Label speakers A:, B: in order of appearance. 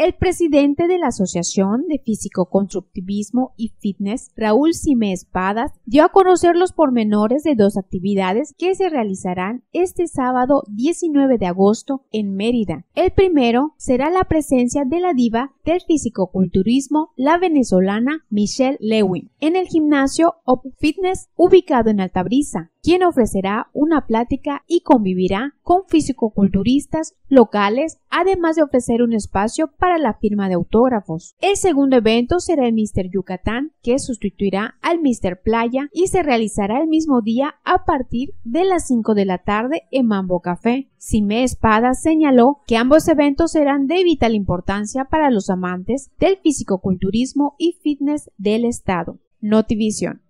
A: El presidente de la Asociación de Físico Constructivismo y Fitness, Raúl Cime Espadas, dio a conocer los pormenores de dos actividades que se realizarán este sábado 19 de agosto en Mérida. El primero será la presencia de la diva del físico-culturismo, la venezolana Michelle Lewin, en el gimnasio Op Fitness ubicado en Altabrisa quien ofrecerá una plática y convivirá con fisicoculturistas locales, además de ofrecer un espacio para la firma de autógrafos. El segundo evento será el Mr. Yucatán, que sustituirá al Mr. Playa y se realizará el mismo día a partir de las 5 de la tarde en Mambo Café. Sime Espada señaló que ambos eventos serán de vital importancia para los amantes del fisicoculturismo y fitness del Estado. Notivision